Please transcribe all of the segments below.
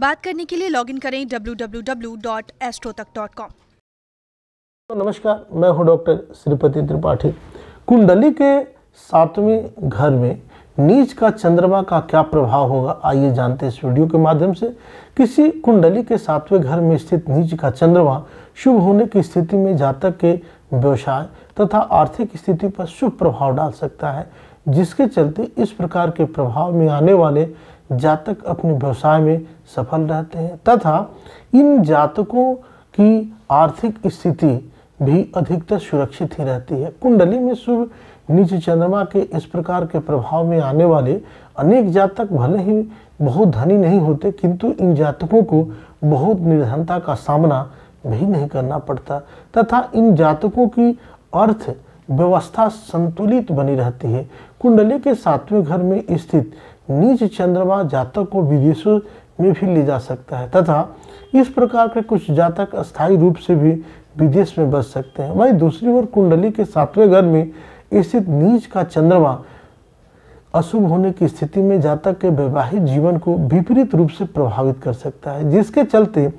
बात करने के लिए लॉगिन करें www.astrotech.com नमस्कार मैं हूं डॉक्टर श्रीपति त्रिपाठी कुंडली के सातवें घर में नीच का चंद्रमा का क्या प्रभाव होगा आइए जानते हैं इस वीडियो के माध्यम से किसी कुंडली के सातवें घर में स्थित नीच का चंद्रमा शुभ होने की स्थिति में जातक के व्यवसाय तथा आर्थिक स्थिति पर शुभ प्रभाव डाल सकता है जिसके चलते इस प्रकार के प्रभाव में आने वाले जातक अपने व्यवसाय में सफल रहते हैं तथा इन जातकों की आर्थिक स्थिति भी अधिकतर सुरक्षित ही रहती है कुंडली में सूर्य नीचे चंद्रमा के इस प्रकार के प्रभाव में आने वाले अनेक जातक भले ही बहुत धनी नहीं होते किंतु इन जातकों को बहुत निर्धनता का सामना भी नहीं करना पड़ता तथा इन जातकों की अर्थ व्यवस्था संतुलित बनी रहती है कुंडली के सातवें घर में स्थित नीच चंद्रमा जातक को विदेशों में भी ले जा सकता है तथा इस प्रकार के कुछ जातक अस्थायी रूप से भी विदेश में बच सकते हैं वहीं दूसरी ओर कुंडली के सातवें घर में स्थित नीच का चंद्रमा अशुभ होने की स्थिति में जातक के वैवाहिक जीवन को विपरीत रूप से प्रभावित कर सकता है जिसके चलते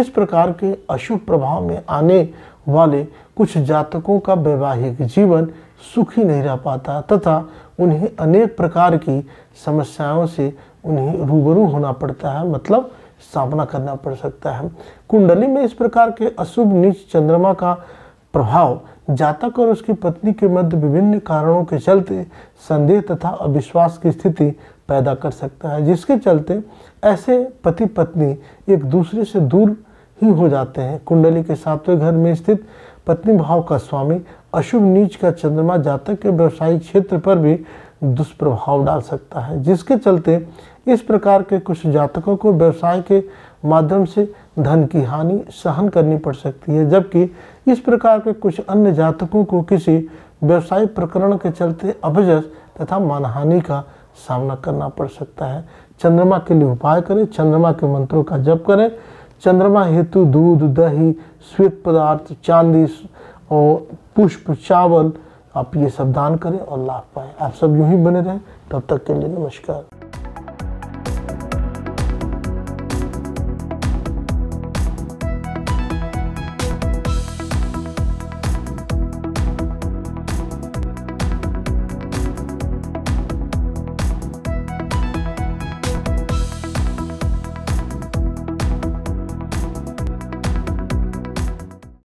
इस प्रकार के अशुभ प्रभाव में आने वाले कुछ जातकों का वैवाहिक जीवन सुखी नहीं रह पाता तथा उन्हें अनेक प्रकार की समस्याओं से उन्हें रूबरू होना पड़ता है मतलब सामना करना पड़ सकता है कुंडली में इस प्रकार के अशुभ नीच चंद्रमा का प्रभाव जातक और उसकी पत्नी के मध्य विभिन्न कारणों के चलते संदेह तथा अविश्वास की स्थिति पैदा कर सकता है जिसके चलते ऐसे पति पत्नी एक दूसरे से दूर ही हो जाते हैं कुंडली के सातवें घर में स्थित पत्नी भाव का स्वामी अशुभ नीच का चंद्रमा जातक के व्यवसायिक क्षेत्र पर भी दुष्प्रभाव डाल सकता है जिसके चलते इस प्रकार के कुछ जातकों को व्यवसाय के माध्यम से धन की हानि सहन करनी पड़ सकती है जबकि इस प्रकार के कुछ अन्य जातकों को किसी व्यवसाय प्रकरण के चलते अभजस तथा मानहानि का सामना करना पड़ सकता है चंद्रमा के लिए उपाय करें चंद्रमा के मंत्रों का जप करें चंद्रमा हेतु दूध दही श्वेत पदार्थ चांदी और पुष्प चावल आप ये सब दान करें और लाभ पाएं आप सब यूं ही बने रहें तब तक के लिए नमस्कार